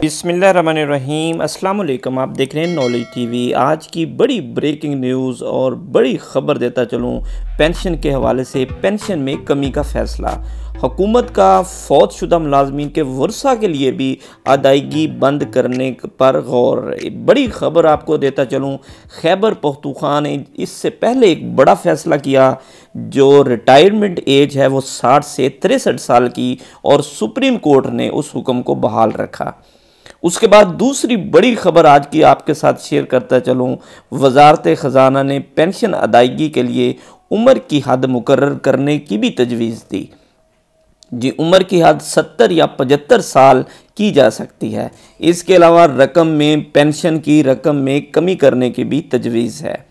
बिसमीम अल्लाम आप देख रहे हैं नॉलेज टीवी आज की बड़ी ब्रेकिंग न्यूज़ और बड़ी ख़बर देता चलूँ पेंशन के हवाले से पेंशन में कमी का फ़ैसला हुकूमत का फ़ौजशुदा शुदा मुलाजमीन के वर्षा के लिए भी अदायगी बंद करने पर गौर बड़ी ख़बर आपको देता चलूँ खैबर पख्तूखा ने इससे पहले एक बड़ा फ़ैसला किया जो रिटायरमेंट एज है वो साठ से तिरसठ साल की और सुप्रीम कोर्ट ने उस हुक्म को बहाल रखा उसके बाद दूसरी बड़ी खबर आज की आपके साथ शेयर करता चलूँ वजारत ख़जाना ने पेंशन अदायगी के लिए उम्र की हद मुकर करने की भी तजवीज़ दी जी उम्र की हद सत्तर या पचहत्तर साल की जा सकती है इसके अलावा रकम में पेंशन की रकम में कमी करने की भी तजवीज़ है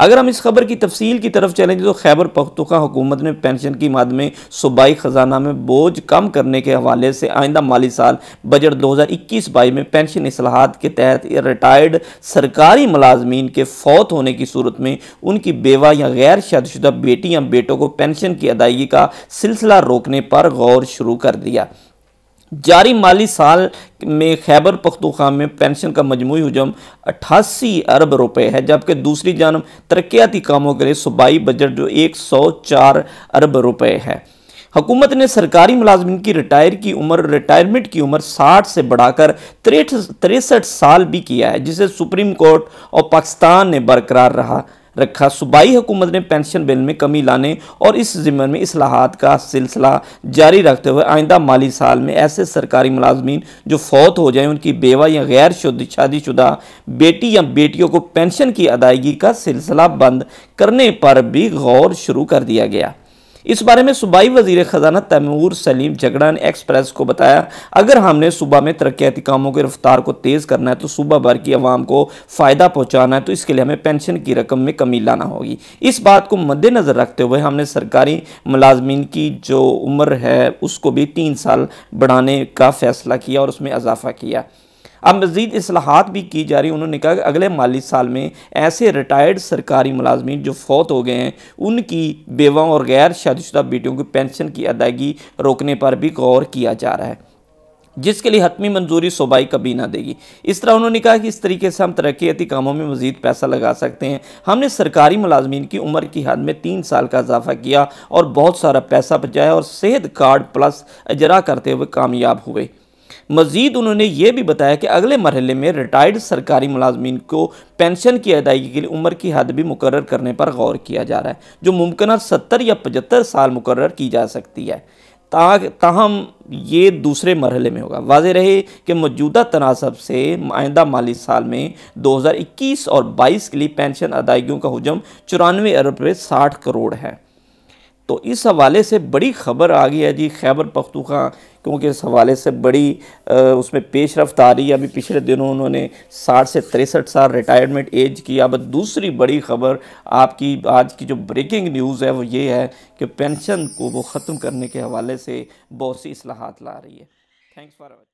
अगर हम इस खबर की तफसील की तरफ चलें तो खैबर पख्तुखा हुकूमत ने पेंशन की मद में सूबाई ख़जाना में बोझ कम करने के हवाले से आइंदा माली साल बजट दो हज़ार इक्कीस बाई में पेंशन असलाहत के तहत रिटायर्ड सरकारी मुलाजमीन के फौत होने की सूरत में उनकी बेवा या गैर शादीशुदा बेटी या बेटों को पेंशन की अदायगी का सिलसिला रोकने पर गौर शुरू कर दिया जारी माली साल में खैबर पख्तूखा में पेंशन का मजमू हजम अट्ठासी अरब रुपये है जबकि दूसरी जानब तरक्याती कामों के लिए सूबाई बजट जो एक सौ चार अरब रुपये है हुकूमत ने सरकारी मुलाजमन की रिटायर की उम्र रिटायरमेंट की उम्र 60 से बढ़ाकर तिरसठ साल भी किया है जिसे सुप्रीम कोर्ट और पाकिस्तान ने बरकरार रहा रखा सूबाई हुकूमत ने पेंशन बिल में कमी लाने और इस जिम्मे में असलाहत का सिलसिला जारी रखते हुए आइंदा माली साल में ऐसे सरकारी मुलाजमीन जो फौत हो जाएँ उनकी बेवा या गैर शादीशुदा बेटी या बेटियों को पेंशन की अदायगी का सिलसिला बंद करने पर भी गौर शुरू कर दिया गया इस बारे में सूबाई वज़ी ख़जाना तैमूर सलीम झगड़ा ने एक्सप्रेस को बताया अगर हमने सुबह में तरक्याती कामों की रफ्तार को तेज़ करना है तो सुबह भर की आवाम को फ़ायदा पहुँचाना है तो इसके लिए हमें पेंशन की रकम में कमी लाना होगी इस बात को मद्देनज़र रखते हुए हमने सरकारी मुलाजमीन की जो उम्र है उसको भी तीन साल बढ़ाने का फ़ैसला किया और उसमें इजाफ़ा किया अब मज़ीद असलाहत भी की जा रही उन्होंने कहा कि अगले माली साल में ऐसे रिटायर्ड सरकारी मुलाजमी जो फ़ौत हो गए हैं उनकी बेवाओं और गैर शादीशुदा बेटियों की पेंशन की अदायगी रोकने पर भी गौर किया जा रहा है जिसके लिए हतमी मंजूरी सूबाई कभी ना देगी इस तरह उन्होंने कहा कि इस तरीके से हम तरक्याती कामों में मजीद पैसा लगा सकते हैं हमने सरकारी मुलाजमी की उम्र की हद में तीन साल का इजाफा किया और बहुत सारा पैसा बचाया और सेहत कार्ड प्लस अजरा करते हुए कामयाब हुए मजीद उन्होंने ये भी बताया कि अगले मरहल में रिटायर्ड सरकारी मुलाजमीन को पेंशन की अदायगी के लिए उम्र की हद भी मुकर करने पर गौर किया जा रहा है जो मुमकिन सत्तर या पचहत्तर साल मुकर की जा सकती है ताहम ये दूसरे मरहले में होगा वाज रहे कि मौजूदा तनासब से आइंदा माली साल में 2021 और 22 के लिए पेंशन अदायगियों का हजम चौरानवे अरब रुपये साठ करोड़ है तो इस हवाले से बड़ी खबर आ गई है जी खैबर पख्तूखा क्योंकि इस हवाले से बड़ी आ, उसमें पेश रफ्त आ रही है अभी पिछले दिनों उन्होंने साठ से तिरसठ साल रिटायरमेंट एज की अब दूसरी बड़ी खबर आपकी आज की जो ब्रेकिंग न्यूज़ है वो ये है कि पेंशन को वो ख़त्म करने के हवाले से बहुत सी असलाहत ला रही है थैंक्स फॉर